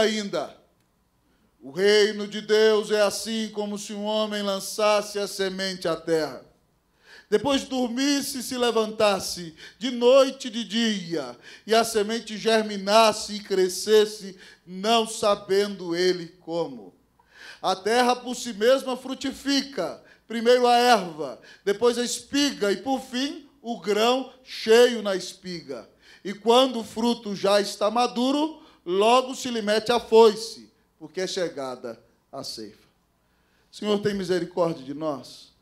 ainda. O reino de Deus é assim como se um homem lançasse a semente à terra. Depois dormisse e se levantasse, de noite e de dia, e a semente germinasse e crescesse, não sabendo ele como. A terra por si mesma frutifica, primeiro a erva, depois a espiga e, por fim, o grão cheio na espiga. E quando o fruto já está maduro, logo se lhe mete a foice, porque é chegada a ceifa. Senhor, tem misericórdia de nós.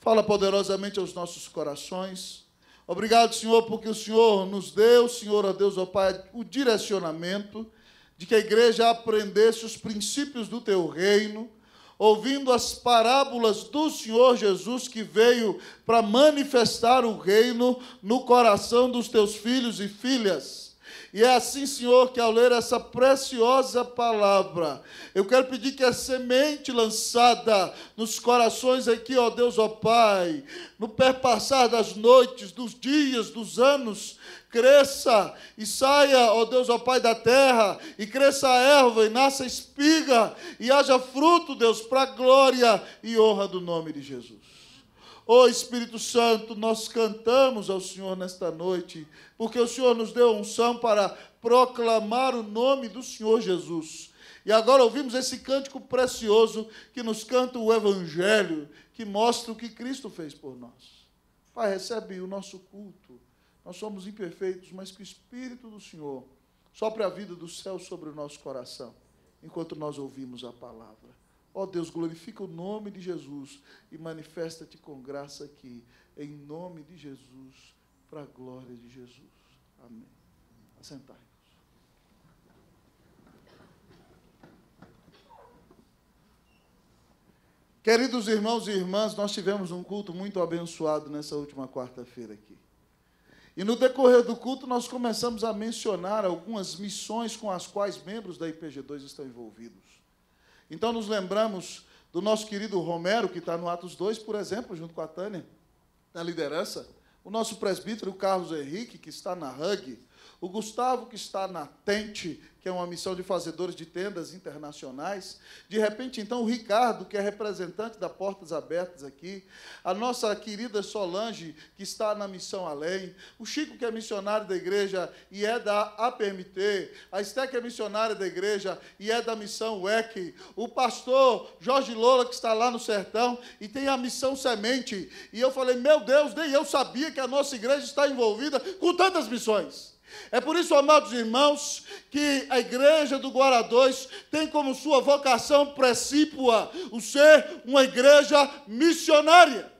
Fala poderosamente aos nossos corações. Obrigado, Senhor, porque o Senhor nos deu, Senhor, a Deus, ó Pai, o direcionamento de que a igreja aprendesse os princípios do teu reino, ouvindo as parábolas do Senhor Jesus que veio para manifestar o reino no coração dos teus filhos e filhas. E é assim, Senhor, que ao ler essa preciosa palavra, eu quero pedir que a semente lançada nos corações aqui, ó Deus, ó Pai, no perpassar das noites, dos dias, dos anos, cresça e saia, ó Deus, ó Pai da terra, e cresça a erva e nasça espiga, e haja fruto, Deus, para a glória e honra do nome de Jesus. Ó oh, Espírito Santo, nós cantamos ao Senhor nesta noite, porque o Senhor nos deu unção para proclamar o nome do Senhor Jesus. E agora ouvimos esse cântico precioso que nos canta o Evangelho, que mostra o que Cristo fez por nós. Pai, recebe o nosso culto. Nós somos imperfeitos, mas que o Espírito do Senhor sopre a vida do céu sobre o nosso coração, enquanto nós ouvimos a palavra. Ó oh Deus, glorifica o nome de Jesus e manifesta-te com graça aqui, em nome de Jesus, para a glória de Jesus. Amém. Assentai. Queridos irmãos e irmãs, nós tivemos um culto muito abençoado nessa última quarta-feira aqui. E no decorrer do culto, nós começamos a mencionar algumas missões com as quais membros da IPG2 estão envolvidos. Então, nos lembramos do nosso querido Romero, que está no Atos 2, por exemplo, junto com a Tânia, na liderança. O nosso presbítero Carlos Henrique, que está na RUG, o Gustavo, que está na Tente, que é uma missão de fazedores de tendas internacionais. De repente, então, o Ricardo, que é representante da Portas Abertas aqui. A nossa querida Solange, que está na Missão Além. O Chico, que é missionário da igreja e é da APMT. A Esté, que é missionária da igreja e é da Missão UEC. O pastor Jorge Lola, que está lá no sertão e tem a Missão Semente. E eu falei, meu Deus, nem eu sabia que a nossa igreja está envolvida com tantas missões. É por isso, amados irmãos, que a igreja do Guará 2 tem como sua vocação precípua o ser uma igreja missionária.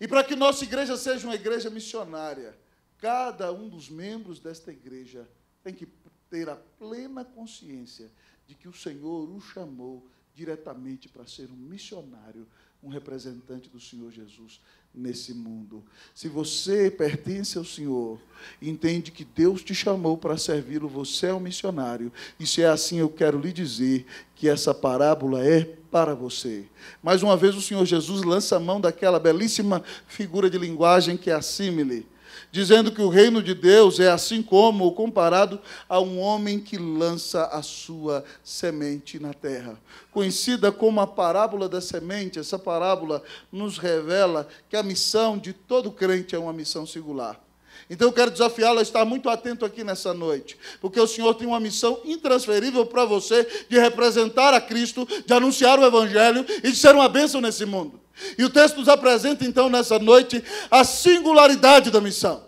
E para que nossa igreja seja uma igreja missionária, cada um dos membros desta igreja tem que ter a plena consciência de que o Senhor o chamou diretamente para ser um missionário, um representante do Senhor Jesus nesse mundo. Se você pertence ao Senhor, entende que Deus te chamou para servi-lo, você é um missionário. E se é assim, eu quero lhe dizer que essa parábola é para você. Mais uma vez, o Senhor Jesus lança a mão daquela belíssima figura de linguagem que é a símile dizendo que o reino de Deus é assim como ou comparado a um homem que lança a sua semente na terra. Conhecida como a parábola da semente, essa parábola nos revela que a missão de todo crente é uma missão singular. Então eu quero desafiá-la a estar muito atento aqui nessa noite, porque o Senhor tem uma missão intransferível para você de representar a Cristo, de anunciar o Evangelho e de ser uma bênção nesse mundo. E o texto nos apresenta então nessa noite a singularidade da missão.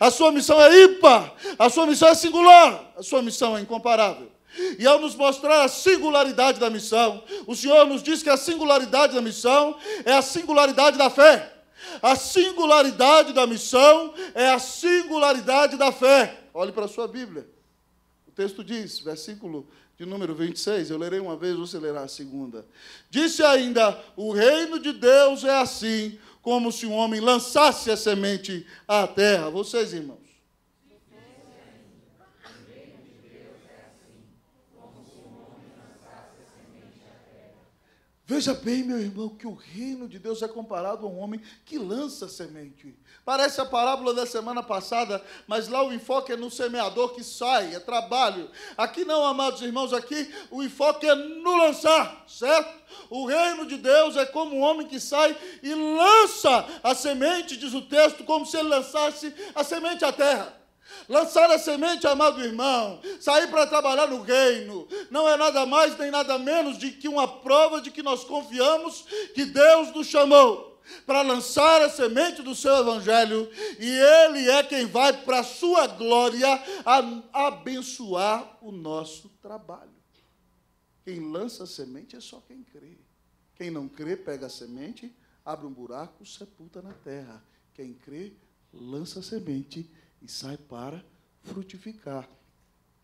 A sua missão é ímpar, a sua missão é singular, a sua missão é incomparável. E ao nos mostrar a singularidade da missão, o Senhor nos diz que a singularidade da missão é a singularidade da fé. A singularidade da missão é a singularidade da fé. Olhe para a sua Bíblia. O texto diz, versículo de número 26, eu lerei uma vez, você lerá a segunda. Disse ainda: O reino de Deus é assim, como se um homem lançasse a semente à terra. Vocês, irmãos. Veja bem, meu irmão, que o reino de Deus é comparado a um homem que lança semente. Parece a parábola da semana passada, mas lá o enfoque é no semeador que sai, é trabalho. Aqui não, amados irmãos, aqui o enfoque é no lançar, certo? O reino de Deus é como um homem que sai e lança a semente, diz o texto, como se ele lançasse a semente à terra. Lançar a semente, amado irmão, sair para trabalhar no reino, não é nada mais nem nada menos de que uma prova de que nós confiamos que Deus nos chamou para lançar a semente do seu evangelho, e Ele é quem vai, para a sua glória, abençoar o nosso trabalho. Quem lança a semente é só quem crê. Quem não crê, pega a semente, abre um buraco, sepulta na terra. Quem crê, lança a semente e sai para frutificar.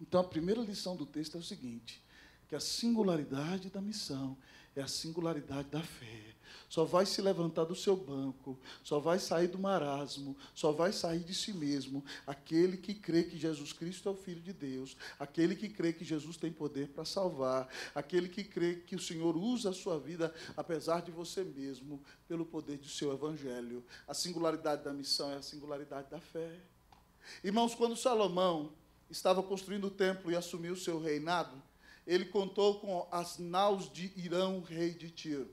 Então, a primeira lição do texto é o seguinte: que a singularidade da missão é a singularidade da fé só vai se levantar do seu banco, só vai sair do marasmo, só vai sair de si mesmo aquele que crê que Jesus Cristo é o Filho de Deus, aquele que crê que Jesus tem poder para salvar, aquele que crê que o Senhor usa a sua vida apesar de você mesmo, pelo poder do seu Evangelho. A singularidade da missão é a singularidade da fé. Irmãos, quando Salomão estava construindo o templo e assumiu o seu reinado, ele contou com as naus de Irão, rei de Tiro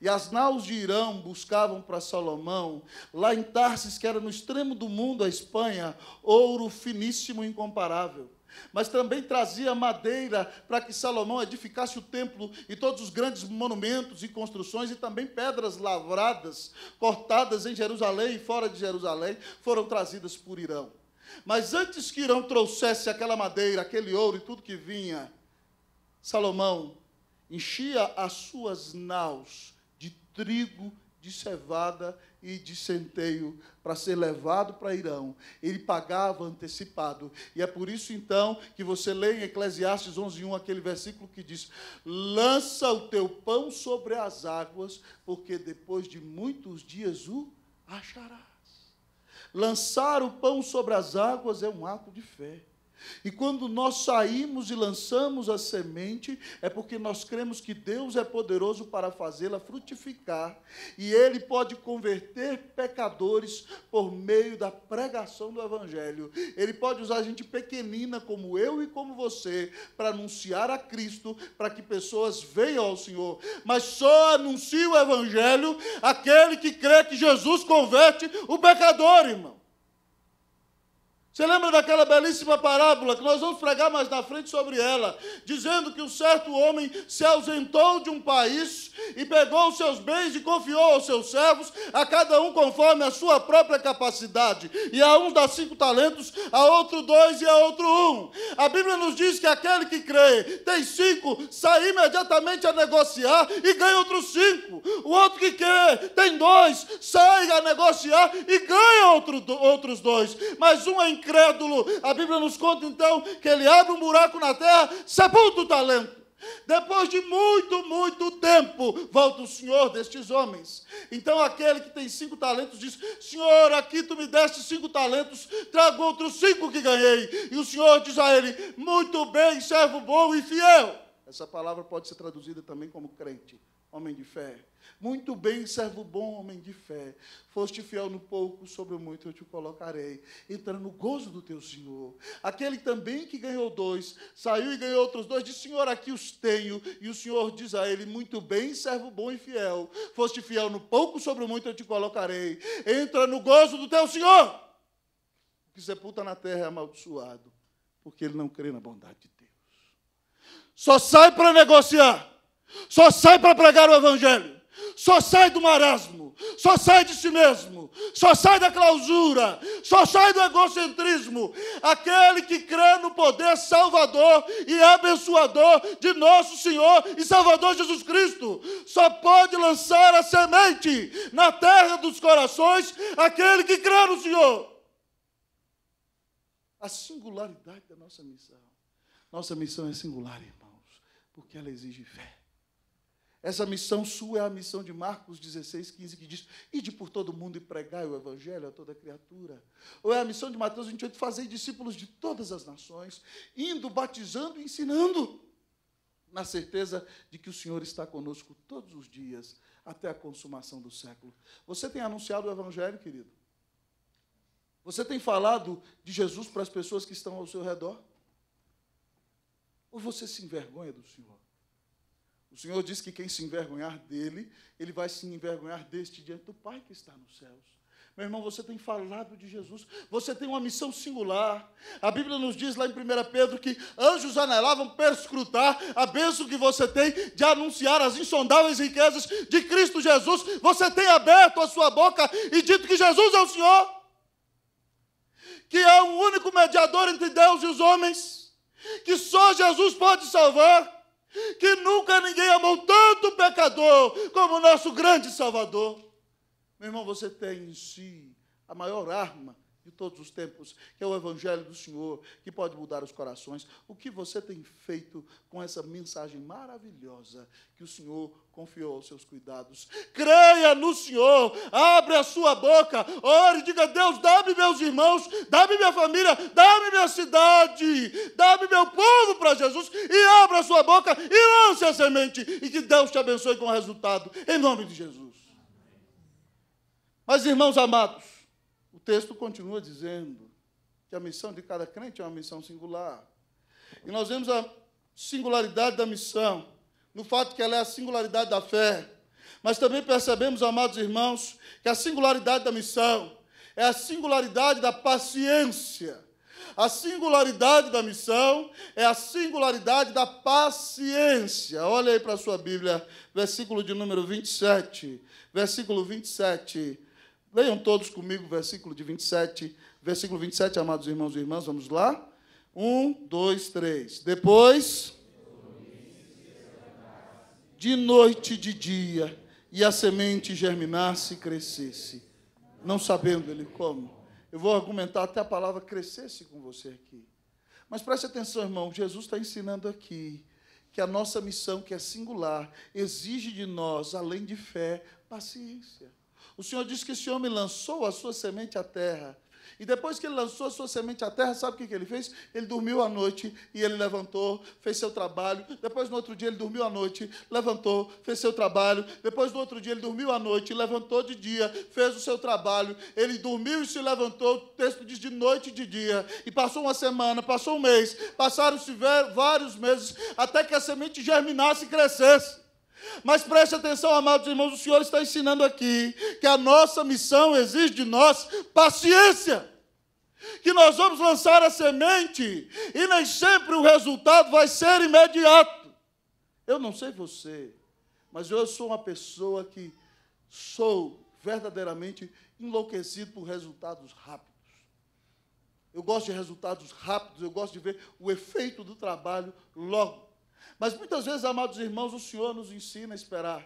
e as naus de Irã buscavam para Salomão, lá em Tarsis, que era no extremo do mundo, a Espanha, ouro finíssimo e incomparável mas também trazia madeira para que Salomão edificasse o templo e todos os grandes monumentos e construções, e também pedras lavradas, cortadas em Jerusalém e fora de Jerusalém, foram trazidas por Irão. Mas antes que Irão trouxesse aquela madeira, aquele ouro e tudo que vinha, Salomão enchia as suas naus trigo de cevada e de centeio para ser levado para Irão. Ele pagava antecipado. E é por isso então que você lê em Eclesiastes 11:1 aquele versículo que diz: "Lança o teu pão sobre as águas, porque depois de muitos dias o acharás." Lançar o pão sobre as águas é um ato de fé. E quando nós saímos e lançamos a semente, é porque nós cremos que Deus é poderoso para fazê-la frutificar, e Ele pode converter pecadores por meio da pregação do Evangelho. Ele pode usar gente pequenina como eu e como você para anunciar a Cristo, para que pessoas venham ao Senhor. Mas só anuncia o Evangelho aquele que crê que Jesus converte o pecador, irmão. Você lembra daquela belíssima parábola que nós vamos pregar mais na frente sobre ela, dizendo que um certo homem se ausentou de um país e pegou os seus bens e confiou aos seus servos, a cada um conforme a sua própria capacidade, e a um dá cinco talentos, a outro dois e a outro um. A Bíblia nos diz que aquele que crê tem cinco, sai imediatamente a negociar e ganha outros cinco. O outro que crê tem dois, sai a negociar e ganha outro, outros dois. Mas um é incrível incrédulo. A Bíblia nos conta então que ele abre um buraco na terra, sepulta o talento. Depois de muito, muito tempo, volta o senhor destes homens. Então aquele que tem cinco talentos diz: Senhor, aqui tu me deste cinco talentos, trago outros cinco que ganhei. E o senhor diz a ele: Muito bem, servo bom e fiel. Essa palavra pode ser traduzida também como crente, homem de fé. Muito bem, servo bom, homem de fé. Foste fiel no pouco, sobre o muito eu te colocarei. Entra no gozo do teu Senhor. Aquele também que ganhou dois, saiu e ganhou outros dois, disse: Senhor, aqui os tenho. E o Senhor diz a ele: Muito bem, servo bom e fiel. Foste fiel no pouco, sobre o muito eu te colocarei. Entra no gozo do teu Senhor. O que sepulta na terra é amaldiçoado, porque ele não crê na bondade de Deus. Só sai para negociar. Só sai para pregar o evangelho só sai do marasmo, só sai de si mesmo, só sai da clausura, só sai do egocentrismo. Aquele que crê no poder salvador e abençoador de nosso Senhor e Salvador Jesus Cristo, só pode lançar a semente na terra dos corações aquele que crê no Senhor. A singularidade da nossa missão. Nossa missão é singular, irmãos, porque ela exige fé. Essa missão sua é a missão de Marcos 16, 15, que diz: Ide por todo mundo e pregai o evangelho a toda criatura. Ou é a missão de Mateus 28, fazer discípulos de todas as nações, indo, batizando e ensinando, na certeza de que o Senhor está conosco todos os dias, até a consumação do século. Você tem anunciado o evangelho, querido? Você tem falado de Jesus para as pessoas que estão ao seu redor? Ou você se envergonha do Senhor? O Senhor diz que quem se envergonhar dele, ele vai se envergonhar deste diante do Pai que está nos céus. Meu irmão, você tem falado de Jesus, você tem uma missão singular. A Bíblia nos diz lá em 1 Pedro que anjos anelavam perscrutar a bênção que você tem de anunciar as insondáveis riquezas de Cristo Jesus. Você tem aberto a sua boca e dito que Jesus é o Senhor, que é o único mediador entre Deus e os homens, que só Jesus pode salvar que nunca ninguém amou tanto o pecador como o nosso grande Salvador. Meu irmão, você tem em si a maior arma de todos os tempos, que é o Evangelho do Senhor, que pode mudar os corações. O que você tem feito com essa mensagem maravilhosa que o Senhor confiou aos seus cuidados? Creia no Senhor, abre a sua boca, ore, diga: Deus, dá-me meus irmãos, dá-me minha família, dá-me minha cidade, dá-me meu povo para Jesus, e abra a sua boca e lance a semente, e que Deus te abençoe com o resultado, em nome de Jesus. Mas, irmãos amados, o texto continua dizendo que a missão de cada crente é uma missão singular. E nós vemos a singularidade da missão no fato que ela é a singularidade da fé. Mas também percebemos, amados irmãos, que a singularidade da missão é a singularidade da paciência. A singularidade da missão é a singularidade da paciência. Olha aí para a sua Bíblia, versículo de número 27. Versículo 27 Leiam todos comigo o versículo de 27. Versículo 27, amados irmãos e irmãs, vamos lá. Um, dois, três. Depois, de noite e de dia, e a semente germinasse e crescesse, não sabendo ele como. Eu vou argumentar até a palavra crescesse com você aqui. Mas preste atenção, irmão, Jesus está ensinando aqui que a nossa missão, que é singular, exige de nós, além de fé, paciência. O Senhor diz que esse homem lançou a sua semente à terra. E depois que ele lançou a sua semente à terra, sabe o que ele fez? Ele dormiu à noite e ele levantou, fez seu trabalho. Depois, no outro dia, ele dormiu à noite, levantou, fez seu trabalho. Depois, no outro dia, ele dormiu à noite, levantou de dia, fez o seu trabalho. Ele dormiu e se levantou, o texto diz de noite e de dia. E passou uma semana, passou um mês, passaram-se vários meses, até que a semente germinasse e crescesse. Mas preste atenção, amados irmãos, o Senhor está ensinando aqui que a nossa missão exige de nós paciência. Que nós vamos lançar a semente e nem sempre o resultado vai ser imediato. Eu não sei você, mas eu sou uma pessoa que sou verdadeiramente enlouquecido por resultados rápidos. Eu gosto de resultados rápidos, eu gosto de ver o efeito do trabalho logo. Mas muitas vezes, amados irmãos, o Senhor nos ensina a esperar.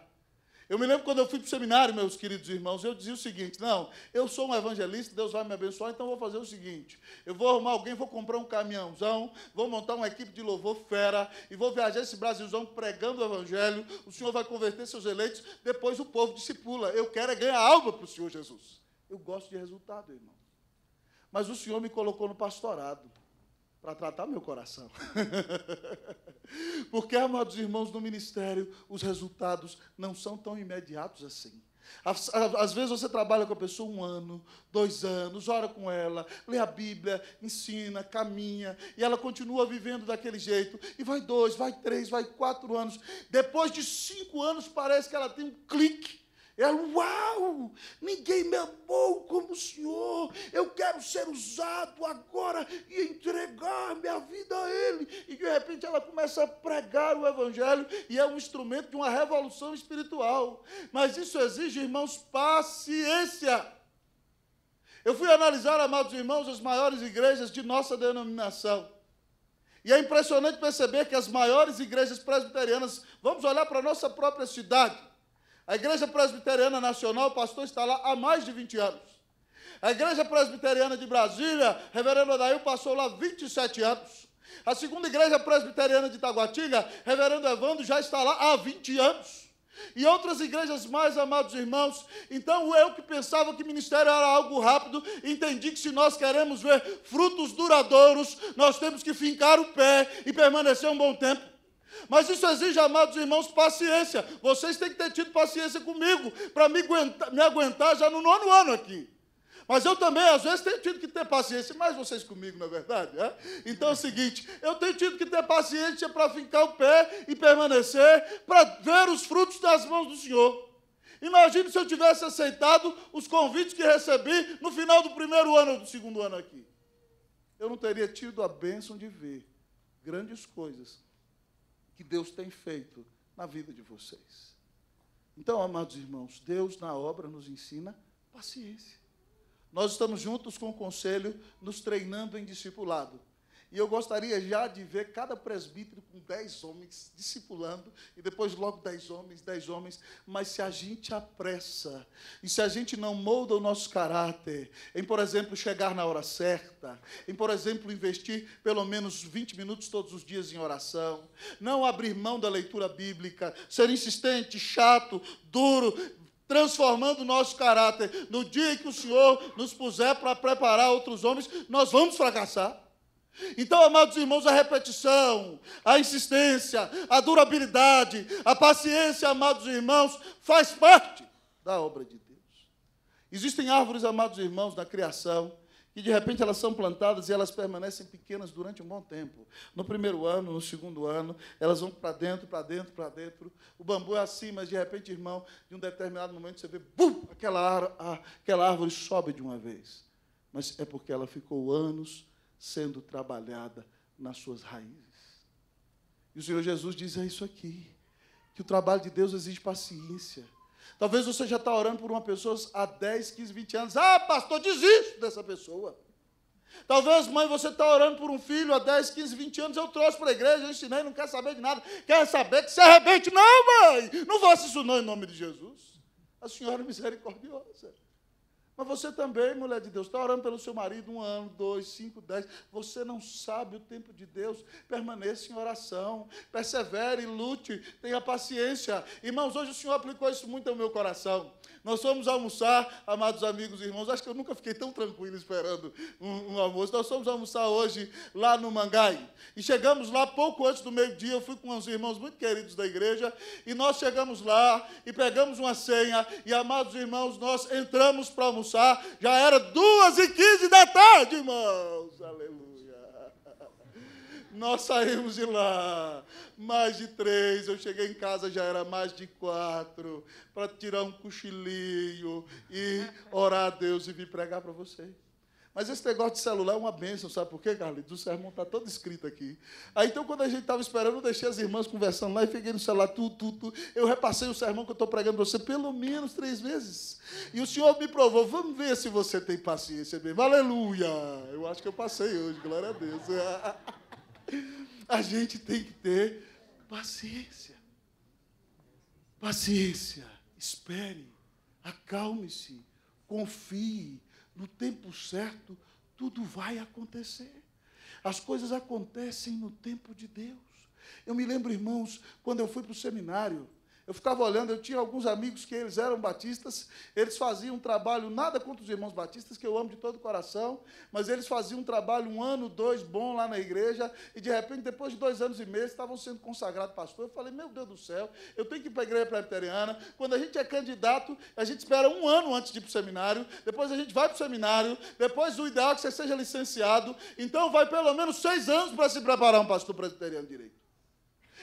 Eu me lembro quando eu fui para o seminário, meus queridos irmãos, eu dizia o seguinte: não, eu sou um evangelista, Deus vai me abençoar, então vou fazer o seguinte: eu vou arrumar alguém, vou comprar um caminhãozão, vou montar uma equipe de louvor fera e vou viajar esse Brasilzão pregando o evangelho. O Senhor vai converter seus eleitos, depois o povo discipula. Eu quero é ganhar alma para o Senhor Jesus. Eu gosto de resultado, irmão. Mas o Senhor me colocou no pastorado para tratar meu coração. Porque, amados irmãos do ministério, os resultados não são tão imediatos assim. Às vezes você trabalha com a pessoa um ano, dois anos, ora com ela, lê a Bíblia, ensina, caminha, e ela continua vivendo daquele jeito. E vai dois, vai três, vai quatro anos. Depois de cinco anos, parece que ela tem um clique ela, uau, ninguém me amou como o Senhor. Eu quero ser usado agora e entregar minha vida a Ele. E de repente ela começa a pregar o Evangelho e é um instrumento de uma revolução espiritual. Mas isso exige, irmãos, paciência. Eu fui analisar, amados irmãos, as maiores igrejas de nossa denominação. E é impressionante perceber que as maiores igrejas presbiterianas, vamos olhar para a nossa própria cidade a Igreja Presbiteriana Nacional, o pastor está lá há mais de 20 anos. A Igreja Presbiteriana de Brasília, reverendo Adail, passou lá 27 anos. A segunda Igreja Presbiteriana de Itaguatinga, reverendo Evandro, já está lá há 20 anos. E outras igrejas mais, amados irmãos. Então, eu que pensava que ministério era algo rápido, entendi que se nós queremos ver frutos duradouros, nós temos que fincar o pé e permanecer um bom tempo. Mas isso exige, amados irmãos, paciência. Vocês têm que ter tido paciência comigo para me aguentar, me aguentar já no nono ano aqui. Mas eu também, às vezes, tenho tido que ter paciência, mais vocês comigo, na é verdade. É? Então é o seguinte: eu tenho tido que ter paciência para ficar o pé e permanecer, para ver os frutos das mãos do Senhor. Imagine se eu tivesse aceitado os convites que recebi no final do primeiro ano ou do segundo ano aqui. Eu não teria tido a bênção de ver grandes coisas que Deus tem feito na vida de vocês. Então, amados irmãos, Deus na obra nos ensina paciência. Nós estamos juntos com o conselho, nos treinando em discipulado. E eu gostaria já de ver cada presbítero com dez homens discipulando, e depois logo dez homens, dez homens. Mas se a gente apressa, e se a gente não molda o nosso caráter, em, por exemplo, chegar na hora certa, em, por exemplo, investir pelo menos 20 minutos todos os dias em oração, não abrir mão da leitura bíblica, ser insistente, chato, duro, transformando o nosso caráter, no dia em que o Senhor nos puser para preparar outros homens, nós vamos fracassar. Então, amados irmãos, a repetição, a insistência, a durabilidade, a paciência, amados irmãos, faz parte da obra de Deus. Existem árvores, amados irmãos, na criação que de repente elas são plantadas e elas permanecem pequenas durante um bom tempo. No primeiro ano, no segundo ano, elas vão para dentro, para dentro, para dentro. O bambu é assim, mas de repente, irmão, de um determinado momento você vê, bum, aquela, aquela árvore sobe de uma vez. Mas é porque ela ficou anos sendo trabalhada nas suas raízes. E o Senhor Jesus diz: é isso aqui, que o trabalho de Deus exige paciência. Talvez você já está orando por uma pessoa há 10, 15, 20 anos. Ah, pastor, desisto dessa pessoa. Talvez, mãe, você está orando por um filho há 10, 15, 20 anos. Eu trouxe para a igreja, eu ensinei, não quer saber de nada. Quer saber que se arrebente? Não, mãe! Não faça isso não, em nome de Jesus. A senhora é misericordiosa. Mas você também, mulher de Deus, está orando pelo seu marido um ano, dois, cinco, dez. Você não sabe o tempo de Deus. Permaneça em oração. Persevere, lute, tenha paciência. Irmãos, hoje o Senhor aplicou isso muito ao meu coração. Nós fomos almoçar, amados amigos e irmãos. Acho que eu nunca fiquei tão tranquilo esperando um, um almoço. Nós fomos almoçar hoje lá no Mangai. E chegamos lá pouco antes do meio-dia. Eu fui com uns irmãos muito queridos da igreja. E nós chegamos lá e pegamos uma senha. E, amados irmãos, nós entramos para almoçar almoçar. Já era duas e quinze da tarde, irmãos. Aleluia. Nós saímos de lá mais de três. Eu cheguei em casa, já era mais de quatro. Para tirar um cochilinho e orar a Deus e vir pregar para vocês. Mas esse negócio de celular é uma benção, sabe por quê, Carlitos? O sermão está todo escrito aqui. Aí então, quando a gente estava esperando, eu deixei as irmãs conversando lá e fiquei no celular, tu, tu, tu. Eu repassei o sermão que eu estou pregando para você pelo menos três vezes. E o Senhor me provou, vamos ver se você tem paciência mesmo. Aleluia! Eu acho que eu passei hoje, glória a Deus. A gente tem que ter paciência. Paciência, espere, acalme-se, confie, no tempo certo, tudo vai acontecer. As coisas acontecem no tempo de Deus. Eu me lembro, irmãos, quando eu fui para o seminário, eu ficava olhando, eu tinha alguns amigos que eles eram batistas, eles faziam um trabalho, nada contra os irmãos batistas, que eu amo de todo o coração, mas eles faziam um trabalho um ano, dois, bom lá na igreja, e de repente, depois de dois anos e meio, estavam sendo consagrados pastor. Eu falei, meu Deus do céu, eu tenho que ir para a igreja presbiteriana. Quando a gente é candidato, a gente espera um ano antes de ir para o seminário, depois a gente vai para o seminário, depois o ideal é que você seja licenciado, então vai pelo menos seis anos para se preparar um pastor presbiteriano direito.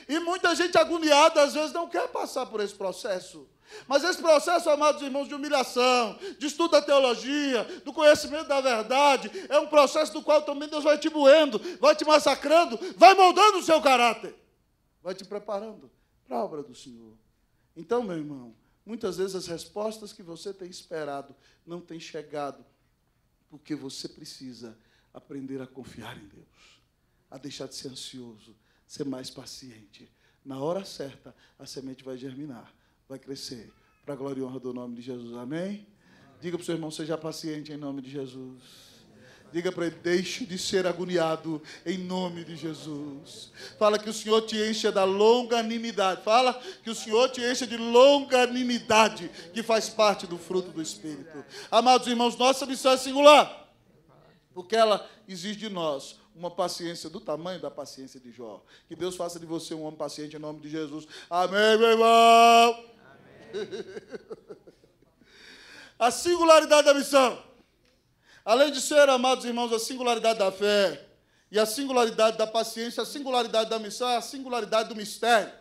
E muita gente agoniada, às vezes, não quer passar por esse processo. Mas esse processo, amados irmãos, de humilhação, de estudo da teologia, do conhecimento da verdade, é um processo do qual também Deus vai te moendo, vai te massacrando, vai moldando o seu caráter, vai te preparando para a obra do Senhor. Então, meu irmão, muitas vezes as respostas que você tem esperado não têm chegado, porque você precisa aprender a confiar em Deus, a deixar de ser ansioso, ser mais paciente. Na hora certa, a semente vai germinar, vai crescer. Para a glória e honra do nome de Jesus. Amém? Diga para o seu irmão, seja paciente em nome de Jesus. Diga para ele: deixe de ser agoniado em nome de Jesus. Fala que o Senhor te encha da longanimidade. Fala que o Senhor te encha de longanimidade, que faz parte do fruto do Espírito. Amados irmãos, nossa missão é singular porque ela exige de nós uma paciência do tamanho da paciência de Jó. Que Deus faça de você um homem paciente em nome de Jesus. Amém, meu irmão. Amém. a singularidade da missão. Além de ser, amados irmãos, a singularidade da fé e a singularidade da paciência, a singularidade da missão é a singularidade do mistério.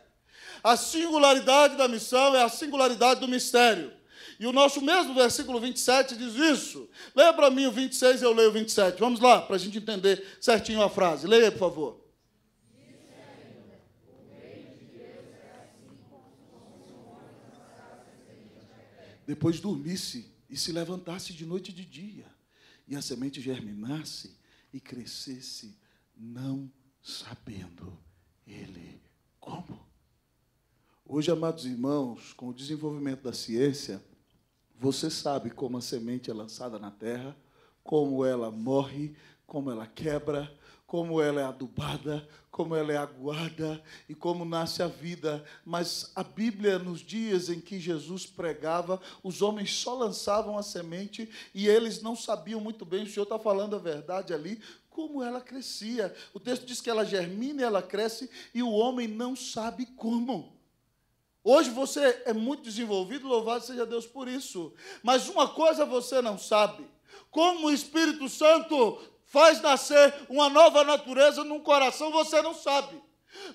A singularidade da missão é a singularidade do mistério. E o nosso mesmo versículo 27 diz isso. Leia para mim o 26 e eu leio o 27. Vamos lá, para a gente entender certinho a frase. Leia, por favor. Depois dormisse e se levantasse de noite e de dia, e a semente germinasse e crescesse, não sabendo ele como. Hoje, amados irmãos, com o desenvolvimento da ciência, você sabe como a semente é lançada na terra, como ela morre, como ela quebra, como ela é adubada, como ela é aguada e como nasce a vida. Mas a Bíblia, nos dias em que Jesus pregava, os homens só lançavam a semente e eles não sabiam muito bem, o Senhor está falando a verdade ali, como ela crescia. O texto diz que ela germina e ela cresce e o homem não sabe como. Hoje você é muito desenvolvido, louvado seja Deus por isso. Mas uma coisa você não sabe: como o Espírito Santo faz nascer uma nova natureza num coração, você não sabe.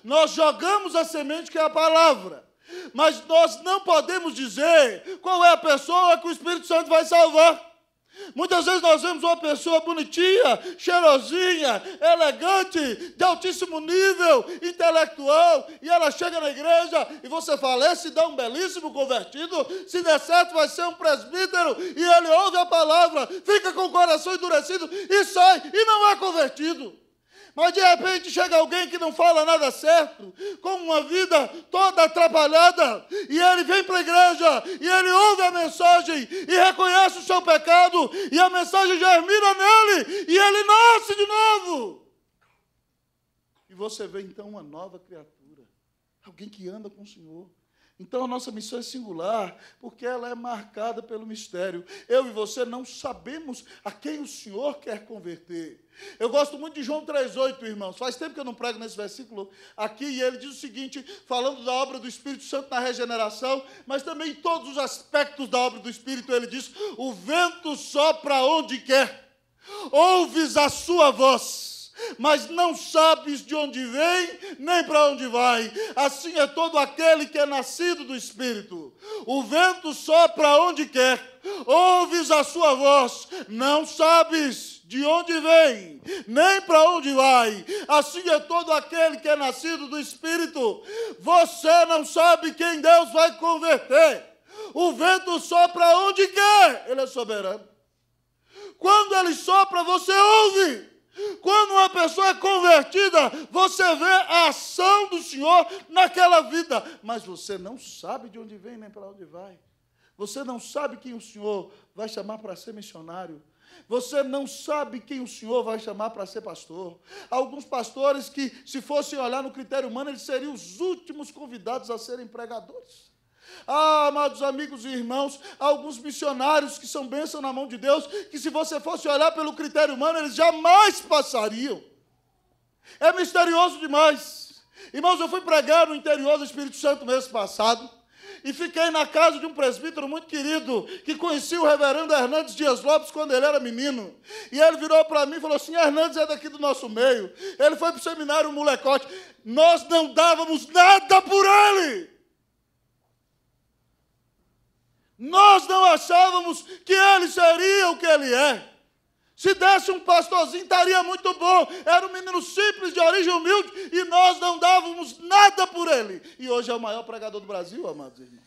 Nós jogamos a semente que é a palavra, mas nós não podemos dizer qual é a pessoa que o Espírito Santo vai salvar. Muitas vezes nós vemos uma pessoa bonitinha, cheirosinha, elegante, de altíssimo nível, intelectual, e ela chega na igreja e você fala: esse dá um belíssimo convertido, se der certo vai ser um presbítero, e ele ouve a palavra, fica com o coração endurecido e sai, e não é convertido. Mas de repente chega alguém que não fala nada certo, com uma vida toda atrapalhada, e ele vem para a igreja, e ele ouve a mensagem, e reconhece o seu pecado, e a mensagem germina nele, e ele nasce de novo. E você vê então uma nova criatura, alguém que anda com o Senhor. Então a nossa missão é singular, porque ela é marcada pelo mistério. Eu e você não sabemos a quem o Senhor quer converter. Eu gosto muito de João 3,8, irmãos. Faz tempo que eu não prego nesse versículo aqui, e ele diz o seguinte, falando da obra do Espírito Santo na regeneração, mas também em todos os aspectos da obra do Espírito, ele diz: o vento sopra onde quer, ouves a sua voz mas não sabes de onde vem nem para onde vai. Assim é todo aquele que é nascido do Espírito. O vento sopra onde quer, ouves a sua voz, não sabes de onde vem, nem para onde vai. Assim é todo aquele que é nascido do Espírito. Você não sabe quem Deus vai converter. O vento sopra onde quer, ele é soberano. Quando ele sopra, você ouve quando uma pessoa é convertida, você vê a ação do Senhor naquela vida, mas você não sabe de onde vem nem para onde vai. Você não sabe quem o Senhor vai chamar para ser missionário. Você não sabe quem o Senhor vai chamar para ser pastor. Alguns pastores que, se fossem olhar no critério humano, eles seriam os últimos convidados a serem pregadores. Ah, amados amigos e irmãos, alguns missionários que são bênção na mão de Deus, que se você fosse olhar pelo critério humano, eles jamais passariam. É misterioso demais. Irmãos, eu fui pregar no interior do Espírito Santo mês passado e fiquei na casa de um presbítero muito querido, que conhecia o reverendo Hernandes Dias Lopes quando ele era menino. E ele virou para mim e falou assim: Hernandes é daqui do nosso meio. Ele foi para o seminário molecote. Nós não dávamos nada por ele. Nós não achávamos que ele seria o que ele é. Se desse um pastorzinho, estaria muito bom. Era um menino simples, de origem humilde, e nós não dávamos nada por ele. E hoje é o maior pregador do Brasil, amados irmãos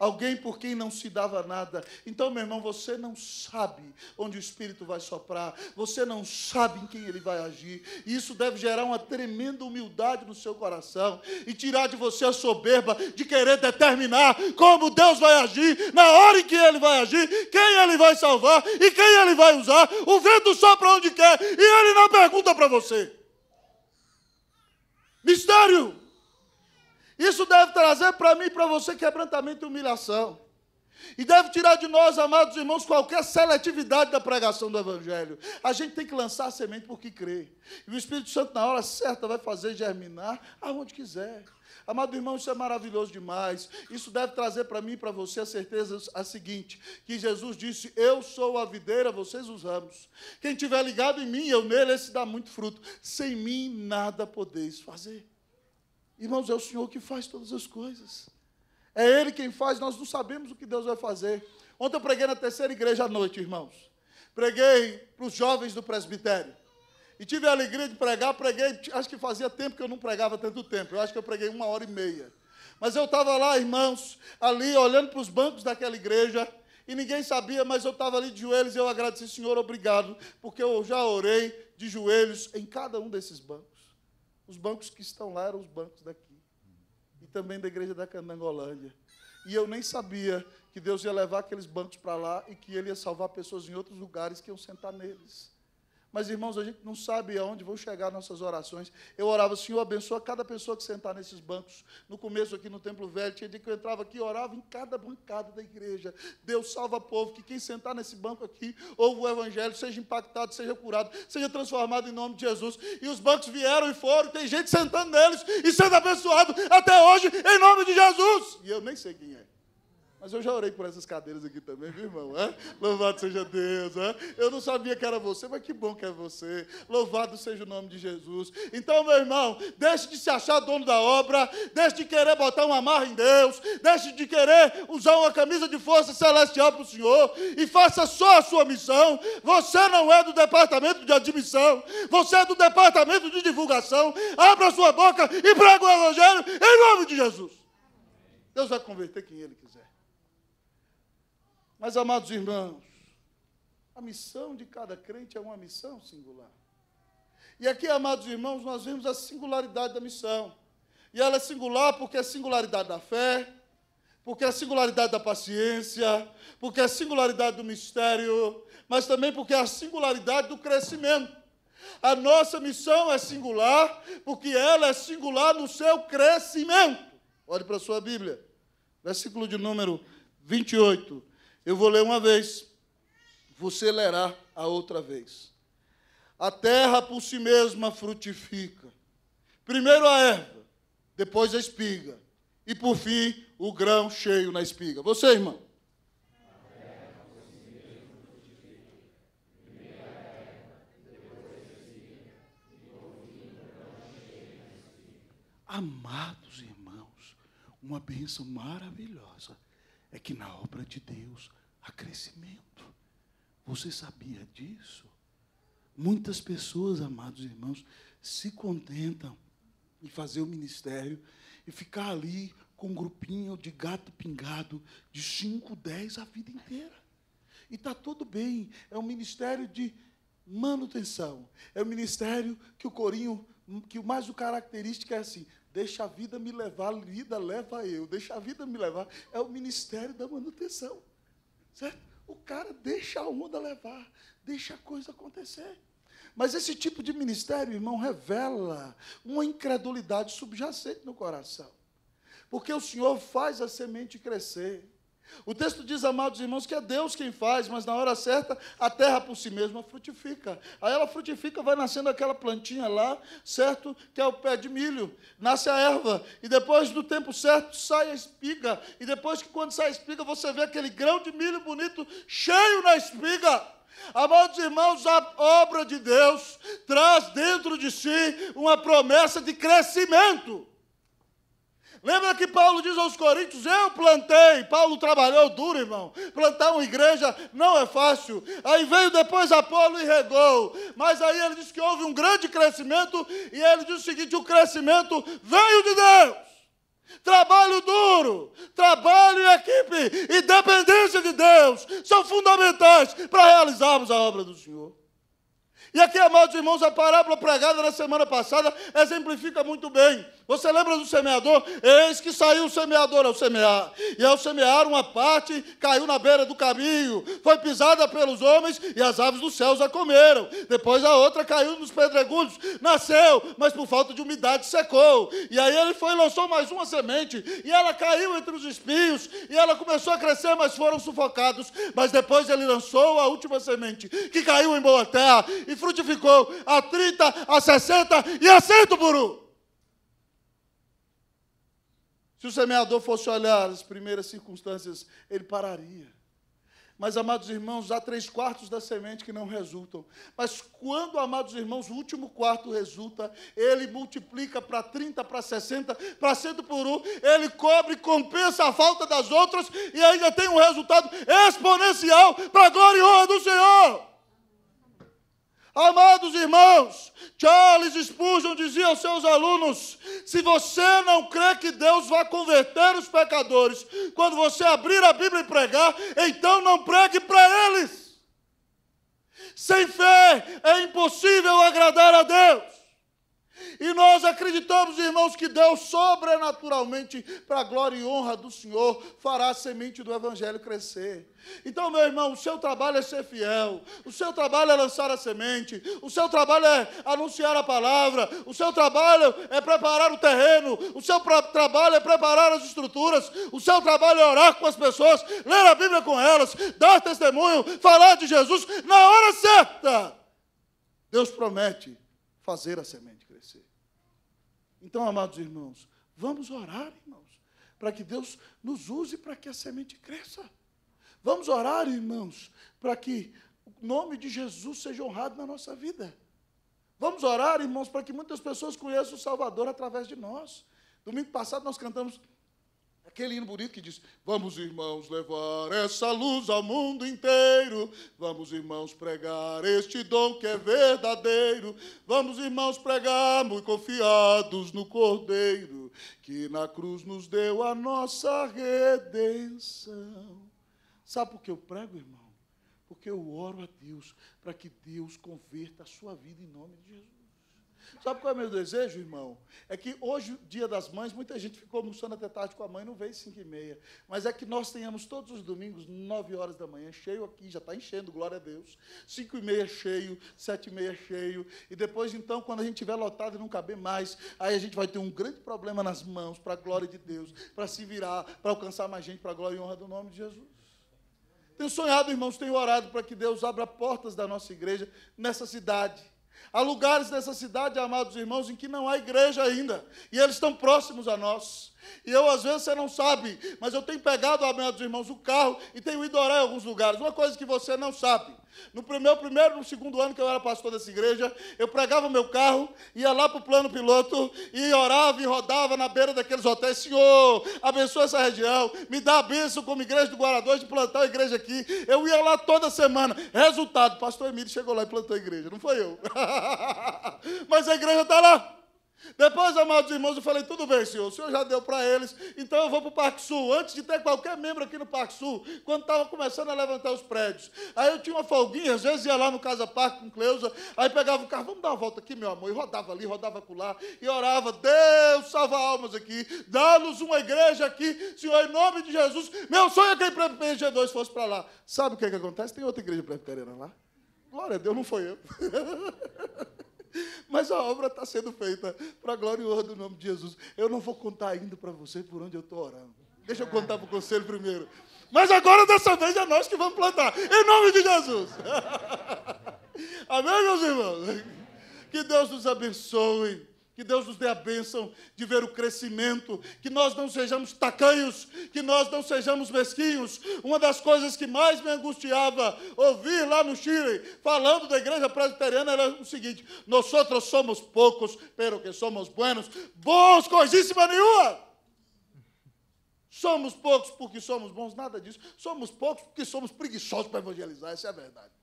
alguém por quem não se dava nada. Então, meu irmão, você não sabe onde o Espírito vai soprar, você não sabe em quem ele vai agir. E isso deve gerar uma tremenda humildade no seu coração e tirar de você a soberba de querer determinar como Deus vai agir, na hora em que ele vai agir, quem ele vai salvar e quem ele vai usar. O vento sopra onde quer e ele não pergunta para você. Mistério! Isso deve trazer para mim e para você quebrantamento e humilhação. E deve tirar de nós, amados irmãos, qualquer seletividade da pregação do Evangelho. A gente tem que lançar a semente porque crê. E o Espírito Santo, na hora certa, vai fazer germinar aonde quiser. Amado irmão, isso é maravilhoso demais. Isso deve trazer para mim e para você a certeza a seguinte: que Jesus disse: Eu sou a videira, vocês os ramos. Quem tiver ligado em mim, eu nele, esse dá muito fruto. Sem mim nada podeis fazer. Irmãos, é o Senhor que faz todas as coisas. É Ele quem faz, nós não sabemos o que Deus vai fazer. Ontem eu preguei na terceira igreja à noite, irmãos. Preguei para os jovens do presbitério. E tive a alegria de pregar, preguei, acho que fazia tempo que eu não pregava tanto tempo. Eu acho que eu preguei uma hora e meia. Mas eu estava lá, irmãos, ali olhando para os bancos daquela igreja, e ninguém sabia, mas eu estava ali de joelhos e eu agradeci, Senhor, obrigado, porque eu já orei de joelhos em cada um desses bancos. Os bancos que estão lá eram os bancos daqui. E também da igreja da Candangolândia. E eu nem sabia que Deus ia levar aqueles bancos para lá e que Ele ia salvar pessoas em outros lugares que iam sentar neles. Mas, irmãos, a gente não sabe aonde vão chegar nossas orações. Eu orava, Senhor, abençoa cada pessoa que sentar nesses bancos. No começo, aqui no Templo Velho, tinha dia que eu entrava aqui e orava em cada bancada da igreja. Deus salva o povo, que quem sentar nesse banco aqui, ouve o Evangelho, seja impactado, seja curado, seja transformado em nome de Jesus. E os bancos vieram e foram, tem gente sentando neles e sendo abençoado até hoje, em nome de Jesus. E eu nem sei quem é. Mas eu já orei por essas cadeiras aqui também, meu irmão? É? Louvado seja Deus. É? Eu não sabia que era você, mas que bom que é você. Louvado seja o nome de Jesus. Então, meu irmão, deixe de se achar dono da obra, deixe de querer botar uma marra em Deus, deixe de querer usar uma camisa de força celestial para o Senhor e faça só a sua missão. Você não é do departamento de admissão, você é do departamento de divulgação. Abra sua boca e prega o Evangelho em nome de Jesus. Deus vai converter quem Ele quiser. Mas, amados irmãos, a missão de cada crente é uma missão singular. E aqui, amados irmãos, nós vemos a singularidade da missão. E ela é singular porque é singularidade da fé, porque é singularidade da paciência, porque é singularidade do mistério, mas também porque é a singularidade do crescimento. A nossa missão é singular porque ela é singular no seu crescimento. Olhe para a sua Bíblia, versículo de número 28. Eu vou ler uma vez, você lerá a outra vez. A terra por si mesma frutifica. Primeiro a erva, depois a espiga, e por fim o grão cheio na espiga. Você, irmão? Amados irmãos, uma bênção maravilhosa é que na obra de Deus a crescimento. Você sabia disso? Muitas pessoas, amados irmãos, se contentam em fazer o ministério e ficar ali com um grupinho de gato pingado de 5, 10 a vida inteira. E está tudo bem. É um ministério de manutenção. É um ministério que o corinho, que mais o característico é assim, deixa a vida me levar, a vida leva eu, deixa a vida me levar. É o ministério da manutenção. Certo? O cara deixa a onda levar, deixa a coisa acontecer. Mas esse tipo de ministério, irmão, revela uma incredulidade subjacente no coração. Porque o Senhor faz a semente crescer. O texto diz, amados irmãos, que é Deus quem faz, mas na hora certa a terra por si mesma frutifica. Aí ela frutifica, vai nascendo aquela plantinha lá, certo? Que é o pé de milho. Nasce a erva. E depois do tempo certo sai a espiga. E depois que quando sai a espiga, você vê aquele grão de milho bonito cheio na espiga. Amados irmãos, a obra de Deus traz dentro de si uma promessa de crescimento. Lembra que Paulo diz aos Coríntios: Eu plantei. Paulo trabalhou duro, irmão. Plantar uma igreja não é fácil. Aí veio depois Apolo e regou. Mas aí ele disse que houve um grande crescimento. E ele diz o seguinte: O crescimento veio de Deus. Trabalho duro, trabalho em equipe e dependência de Deus são fundamentais para realizarmos a obra do Senhor. E aqui, amados irmãos, a parábola pregada na semana passada exemplifica muito bem você lembra do semeador? Eis que saiu o semeador ao é semear. E ao semear, uma parte caiu na beira do caminho, foi pisada pelos homens e as aves dos céus a comeram. Depois a outra caiu nos pedregulhos, nasceu, mas por falta de umidade secou. E aí ele foi e lançou mais uma semente, e ela caiu entre os espinhos, e ela começou a crescer, mas foram sufocados. Mas depois ele lançou a última semente, que caiu em boa terra e frutificou a 30, a 60 e a 100 por um. Se o semeador fosse olhar as primeiras circunstâncias, ele pararia. Mas, amados irmãos, há três quartos da semente que não resultam. Mas quando, amados irmãos, o último quarto resulta, ele multiplica para 30, para 60, para 100 por um, ele cobre, compensa a falta das outras e ainda tem um resultado exponencial para a glória e honra do Senhor. Amados irmãos, Charles Spurgeon dizia aos seus alunos: se você não crê que Deus vai converter os pecadores, quando você abrir a Bíblia e pregar, então não pregue para eles. Sem fé é impossível agradar a Deus. E nós acreditamos, irmãos, que Deus sobrenaturalmente, para a glória e honra do Senhor, fará a semente do Evangelho crescer. Então, meu irmão, o seu trabalho é ser fiel, o seu trabalho é lançar a semente, o seu trabalho é anunciar a palavra, o seu trabalho é preparar o terreno, o seu trabalho é preparar as estruturas, o seu trabalho é orar com as pessoas, ler a Bíblia com elas, dar testemunho, falar de Jesus na hora certa. Deus promete fazer a semente. Então, amados irmãos, vamos orar, irmãos, para que Deus nos use para que a semente cresça. Vamos orar, irmãos, para que o nome de Jesus seja honrado na nossa vida. Vamos orar, irmãos, para que muitas pessoas conheçam o Salvador através de nós. Domingo passado nós cantamos Aquele hino bonito que diz: Vamos, irmãos, levar essa luz ao mundo inteiro. Vamos, irmãos, pregar este dom que é verdadeiro. Vamos, irmãos, pregar muito confiados no Cordeiro, que na cruz nos deu a nossa redenção. Sabe por que eu prego, irmão? Porque eu oro a Deus para que Deus converta a sua vida em nome de Jesus. Sabe qual é o meu desejo, irmão? É que hoje, dia das mães, muita gente ficou almoçando até tarde com a mãe, não veio às 5 e meia. Mas é que nós tenhamos todos os domingos, 9 horas da manhã, cheio aqui, já está enchendo, glória a Deus. 5 e meia cheio, 7 e meia cheio. E depois, então, quando a gente tiver lotado e não caber mais, aí a gente vai ter um grande problema nas mãos, para a glória de Deus, para se virar, para alcançar mais gente, para a glória e honra do nome de Jesus. Tenho sonhado, irmãos, tenho orado para que Deus abra portas da nossa igreja nessa cidade Há lugares nessa cidade, amados irmãos, em que não há igreja ainda, e eles estão próximos a nós. E eu, às vezes, você não sabe, mas eu tenho pegado, amados irmãos, o carro e tenho ido orar em alguns lugares. Uma coisa que você não sabe, no meu primeiro, no segundo ano que eu era pastor dessa igreja, eu pregava meu carro, ia lá para o plano piloto e orava e rodava na beira daqueles hotéis. Senhor, abençoa essa região, me dá a bênção como igreja do Guarador de plantar a igreja aqui. Eu ia lá toda semana. Resultado, pastor Emílio chegou lá e plantou a igreja, não foi eu. Mas a igreja está lá. Depois, amados irmãos, eu falei, tudo bem, senhor, o senhor já deu para eles, então eu vou para o Parque Sul. Antes de ter qualquer membro aqui no Parque Sul, quando estava começando a levantar os prédios, aí eu tinha uma folguinha, às vezes ia lá no Casa Parque com Cleusa, aí pegava o carro, vamos dar uma volta aqui, meu amor, e rodava ali, rodava por lá, e orava, Deus, salva almas aqui, dá-nos uma igreja aqui, senhor, em nome de Jesus. Meu sonho é que a igreja 2 fosse para lá. Sabe o que, é que acontece? Tem outra igreja presbiteriana lá. Glória a Deus, não foi eu. Mas a obra está sendo feita para a glória e honra do nome de Jesus. Eu não vou contar ainda para você por onde eu estou orando. Deixa eu contar para o conselho primeiro. Mas agora, dessa vez, é nós que vamos plantar. Em nome de Jesus. Amém, meus irmãos? Que Deus nos abençoe. Que Deus nos dê a bênção de ver o crescimento, que nós não sejamos tacanhos, que nós não sejamos mesquinhos. Uma das coisas que mais me angustiava ouvir lá no Chile, falando da igreja presbiteriana, era o seguinte: nós somos poucos, pero que somos buenos, bons, coisíssima nenhuma. Somos poucos porque somos bons, nada disso. Somos poucos porque somos preguiçosos para evangelizar, essa é a verdade.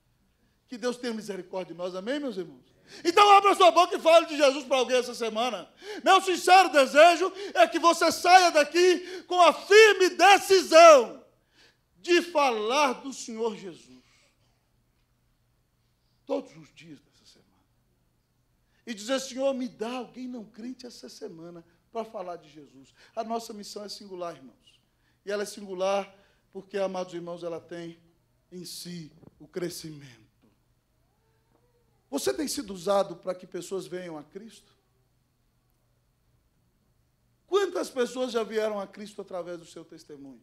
Que Deus tenha misericórdia de nós, amém, meus irmãos? Então abra sua boca e fale de Jesus para alguém essa semana. Meu sincero desejo é que você saia daqui com a firme decisão de falar do Senhor Jesus. Todos os dias dessa semana. E dizer, Senhor, me dá alguém não crente essa semana para falar de Jesus. A nossa missão é singular, irmãos. E ela é singular porque, amados irmãos, ela tem em si o crescimento. Você tem sido usado para que pessoas venham a Cristo? Quantas pessoas já vieram a Cristo através do seu testemunho?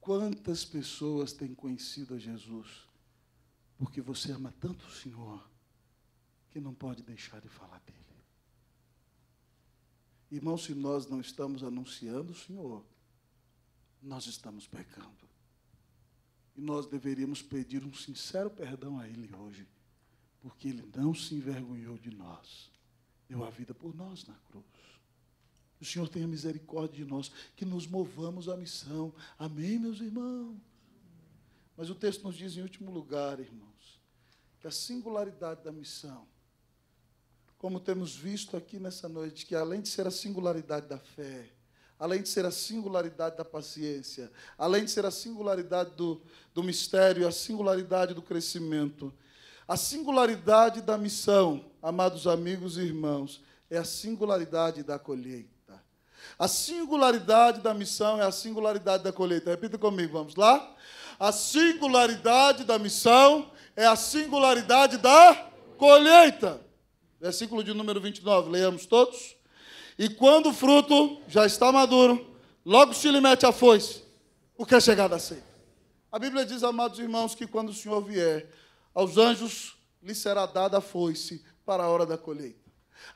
Quantas pessoas têm conhecido a Jesus? Porque você ama tanto o Senhor que não pode deixar de falar dele. Irmão, se nós não estamos anunciando o Senhor, nós estamos pecando. E nós deveríamos pedir um sincero perdão a Ele hoje, porque Ele não se envergonhou de nós. Deu a vida por nós na cruz. O Senhor tenha misericórdia de nós, que nos movamos à missão. Amém, meus irmãos? Mas o texto nos diz, em último lugar, irmãos, que a singularidade da missão como temos visto aqui nessa noite, que além de ser a singularidade da fé, além de ser a singularidade da paciência, além de ser a singularidade do, do mistério, a singularidade do crescimento, a singularidade da missão, amados amigos e irmãos, é a singularidade da colheita. A singularidade da missão é a singularidade da colheita. Repita comigo, vamos lá? A singularidade da missão é a singularidade da colheita. Versículo de número 29, leiamos todos. E quando o fruto já está maduro, logo se lhe mete a foice, o que é chegada a seca. A Bíblia diz, amados irmãos, que quando o Senhor vier, aos anjos lhe será dada a foice para a hora da colheita.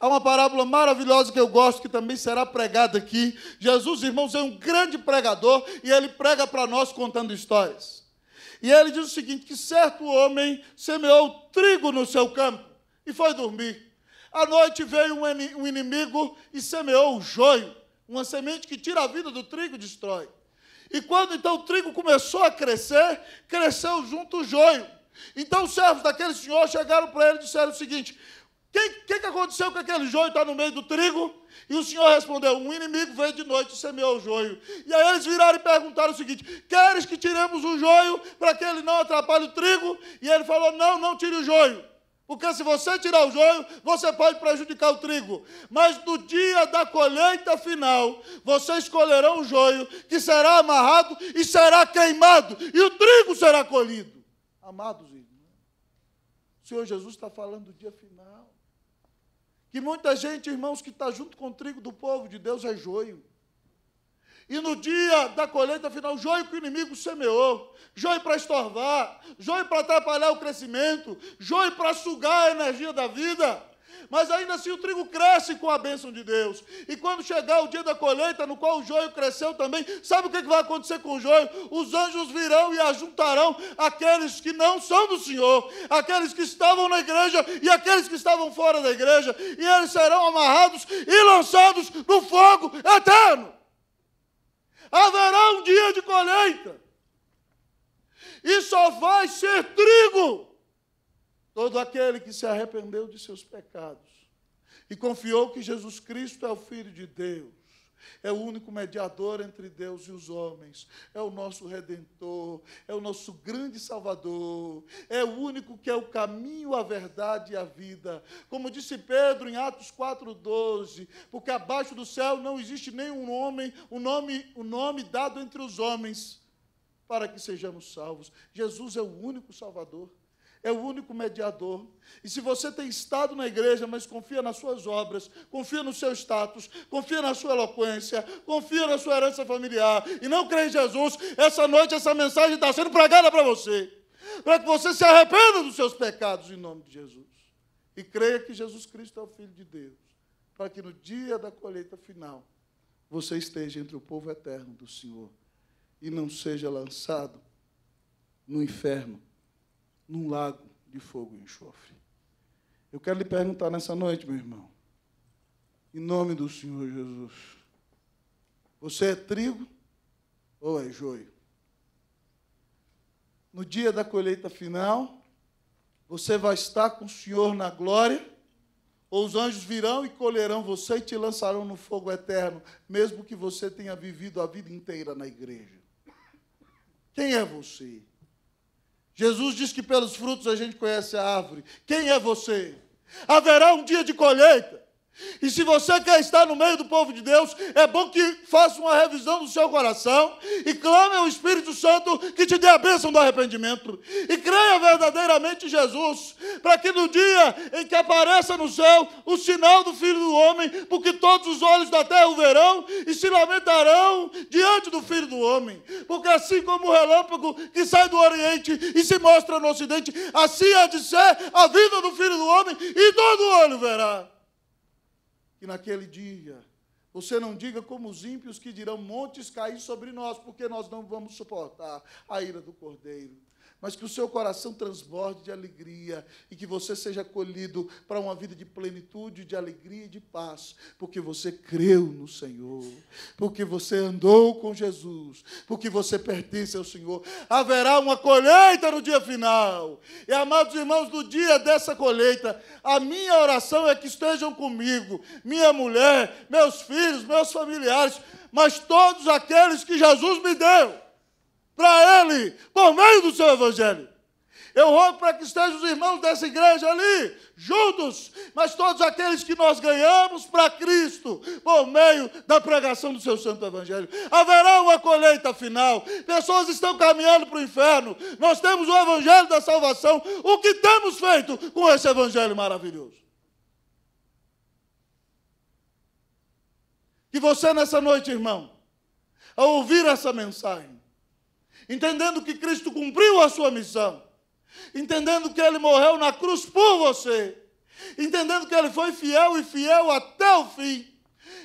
Há uma parábola maravilhosa que eu gosto, que também será pregada aqui. Jesus, irmãos, é um grande pregador e ele prega para nós contando histórias. E ele diz o seguinte: que certo homem semeou trigo no seu campo e foi dormir. À noite veio um inimigo e semeou o joio, uma semente que tira a vida do trigo e destrói. E quando então o trigo começou a crescer, cresceu junto o joio. Então os servos daquele senhor chegaram para ele e disseram o seguinte: o que, que, que, aconteceu com aquele joio está no meio do trigo? E o senhor respondeu: Um inimigo veio de noite e semeou o joio. E aí eles viraram e perguntaram o seguinte: Queres que tiremos o joio para que ele não atrapalhe o trigo? E ele falou: Não, não tire o joio. Porque se você tirar o joio, você pode prejudicar o trigo. Mas no dia da colheita final, vocês colherão o joio, que será amarrado e será queimado, e o trigo será colhido. Amados irmãos, o Senhor Jesus está falando do dia final. Que muita gente, irmãos, que está junto com o trigo do povo de Deus é joio. E no dia da colheita final, joio que o inimigo semeou, joio para estorvar, joio para atrapalhar o crescimento, joio para sugar a energia da vida. Mas ainda assim o trigo cresce com a bênção de Deus. E quando chegar o dia da colheita, no qual o joio cresceu também, sabe o que vai acontecer com o joio? Os anjos virão e ajuntarão aqueles que não são do Senhor, aqueles que estavam na igreja e aqueles que estavam fora da igreja, e eles serão amarrados e lançados no fogo eterno haverá um dia de colheita. E só vai ser trigo todo aquele que se arrependeu de seus pecados e confiou que Jesus Cristo é o Filho de Deus é o único mediador entre Deus e os homens, é o nosso redentor, é o nosso grande salvador, é o único que é o caminho, a verdade e a vida. Como disse Pedro em Atos 4:12, porque abaixo do céu não existe nenhum homem, o um nome, o um nome dado entre os homens para que sejamos salvos. Jesus é o único salvador é o único mediador. E se você tem estado na igreja, mas confia nas suas obras, confia no seu status, confia na sua eloquência, confia na sua herança familiar e não crê em Jesus, essa noite essa mensagem está sendo pregada para você, para que você se arrependa dos seus pecados em nome de Jesus e creia que Jesus Cristo é o Filho de Deus, para que no dia da colheita final você esteja entre o povo eterno do Senhor e não seja lançado no inferno num lago de fogo e enxofre. Eu quero lhe perguntar nessa noite, meu irmão, em nome do Senhor Jesus: você é trigo ou é joio? No dia da colheita final, você vai estar com o Senhor na glória? ou os anjos virão e colherão você e te lançarão no fogo eterno, mesmo que você tenha vivido a vida inteira na igreja. Quem é você? Jesus diz que pelos frutos a gente conhece a árvore. Quem é você? Haverá um dia de colheita. E se você quer estar no meio do povo de Deus, é bom que faça uma revisão do seu coração e clame ao Espírito Santo que te dê a bênção do arrependimento. E creia verdadeiramente em Jesus, para que no dia em que apareça no céu o sinal do Filho do Homem, porque todos os olhos da terra o verão e se lamentarão diante do Filho do Homem. Porque assim como o relâmpago que sai do Oriente e se mostra no Ocidente, assim há de ser a vida do Filho do Homem e todo olho verá que naquele dia você não diga como os ímpios que dirão montes cair sobre nós, porque nós não vamos suportar a ira do cordeiro mas que o seu coração transborde de alegria e que você seja acolhido para uma vida de plenitude, de alegria e de paz, porque você creu no Senhor, porque você andou com Jesus, porque você pertence ao Senhor. Haverá uma colheita no dia final. E amados irmãos, no dia dessa colheita, a minha oração é que estejam comigo, minha mulher, meus filhos, meus familiares, mas todos aqueles que Jesus me deu para Ele por meio do seu Evangelho. Eu rogo para que estejam os irmãos dessa igreja ali, juntos, mas todos aqueles que nós ganhamos para Cristo, por meio da pregação do seu Santo Evangelho. Haverá uma colheita final, pessoas estão caminhando para o inferno, nós temos o Evangelho da salvação. O que temos feito com esse Evangelho maravilhoso? Que você nessa noite, irmão, ao ouvir essa mensagem, entendendo que Cristo cumpriu a sua missão, entendendo que ele morreu na cruz por você, entendendo que ele foi fiel e fiel até o fim,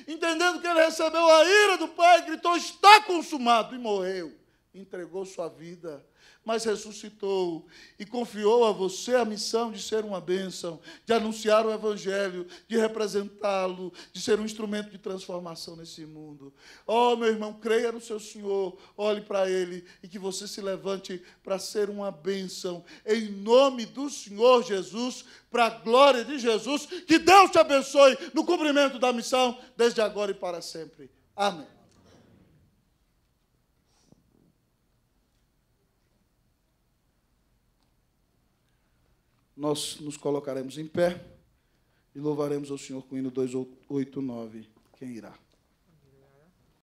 entendendo que ele recebeu a ira do Pai, gritou: Está consumado, e morreu, entregou sua vida mas ressuscitou e confiou a você a missão de ser uma bênção, de anunciar o Evangelho, de representá-lo, de ser um instrumento de transformação nesse mundo. Oh, meu irmão, creia no seu Senhor, olhe para Ele e que você se levante para ser uma bênção, em nome do Senhor Jesus, para a glória de Jesus. Que Deus te abençoe no cumprimento da missão, desde agora e para sempre. Amém. nós nos colocaremos em pé e louvaremos ao Senhor com o hino 289. Quem irá?